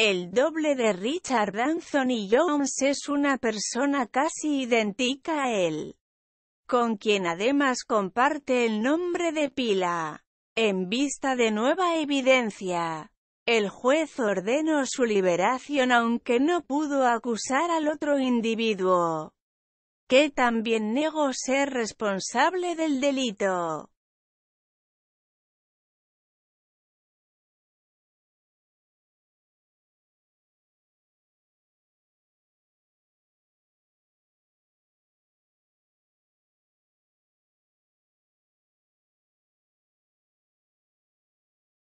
El doble de Richard y Jones es una persona casi idéntica a él, con quien además comparte el nombre de pila. En vista de nueva evidencia, el juez ordenó su liberación aunque no pudo acusar al otro individuo, que también negó ser responsable del delito.